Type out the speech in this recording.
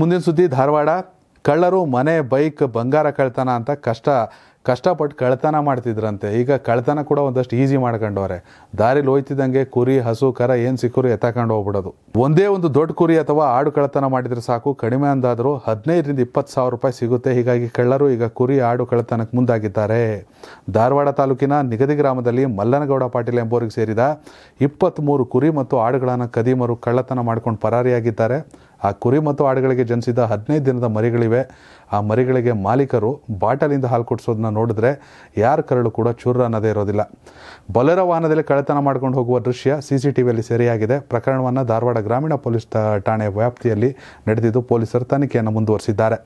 ಮುಂದಿನ ಸುದ್ದಿ ಧಾರವಾಡ ಕಳ್ಳರು ಮನೆ ಬೈಕ್ ಬಂಗಾರ ಕಳ್ತನ ಅಂತ ಕಷ್ಟ ಕಷ್ಟಪಟ್ಟು ಕಳ್ತನ ಮಾಡ್ತಿದ್ರಂತೆ ಈಗ ಕಳ್ತನ ಕೂಡ ಒಂದಷ್ಟು ಈಸಿ ಮಾಡ್ಕೊಂಡವ್ರೆ ದಾರಿಲಿ ಹೋಯ್ತಿದ್ದಂಗೆ ಕುರಿ ಹಸು ಕರ ಏನು ಸಿಕ್ಕರು ಎತ್ತಕೊಂಡು ಹೋಗ್ಬಿಡೋದು ಒಂದೇ ಒಂದು ದೊಡ್ಡ ಕುರಿ ಅಥವಾ ಆಡು ಕಳ್ತನ ಮಾಡಿದರೆ ಸಾಕು ಕಡಿಮೆ ಅಂದಾದರೂ ಹದಿನೈದರಿಂದ ಇಪ್ಪತ್ತು ಸಾವಿರ ರೂಪಾಯಿ ಸಿಗುತ್ತೆ ಹೀಗಾಗಿ ಕಳ್ಳರು ಈಗ ಕುರಿ ಆಡು ಕಳ್ತನಕ್ಕೆ ಮುಂದಾಗಿದ್ದಾರೆ ಧಾರವಾಡ ತಾಲೂಕಿನ ನಿಗದಿ ಗ್ರಾಮದಲ್ಲಿ ಮಲ್ಲನಗೌಡ ಪಾಟೀಲ್ ಎಂಬೋರಿಗೆ ಸೇರಿದ ಇಪ್ಪತ್ತ್ಮೂರು ಕುರಿ ಮತ್ತು ಆಡುಗಳನ್ನು ಕದೀಮರು ಕಳ್ಳತನ ಮಾಡ್ಕೊಂಡು ಪರಾರಿಯಾಗಿದ್ದಾರೆ ಆ ಕುರಿ ಮತ್ತು ಆಡುಗಳಿಗೆ ಜನಿಸಿದ ಹದಿನೈದು ದಿನದ ಮರಿಗಳಿವೆ ಆ ಮರಿಗಳಿಗೆ ಮಾಲೀಕರು ಬಾಟಲಿಂದ ಹಾಲು ಕೊಡಿಸೋದನ್ನ ನೋಡಿದ್ರೆ ಯಾರ ಕರಳು ಕೂಡ ಚೂರ ಅನ್ನೋದೇ ಇರೋದಿಲ್ಲ ಬಲರ ವಾಹನದಲ್ಲಿ ಕಳೆತನ ಮಾಡ್ಕೊಂಡು ಹೋಗುವ ದೃಶ್ಯ ಸಿ ಸಿ ಟಿ ವಿಯಲ್ಲಿ ಸೆರೆಯಾಗಿದೆ ಪ್ರಕರಣವನ್ನು ಧಾರವಾಡ ಗ್ರಾಮೀಣ ಪೊಲೀಸ್ ಠಾಣೆ ವ್ಯಾಪ್ತಿಯಲ್ಲಿ ನಡೆದಿದ್ದು ಪೊಲೀಸರು ತನಿಖೆಯನ್ನು ಮುಂದುವರಿಸಿದ್ದಾರೆ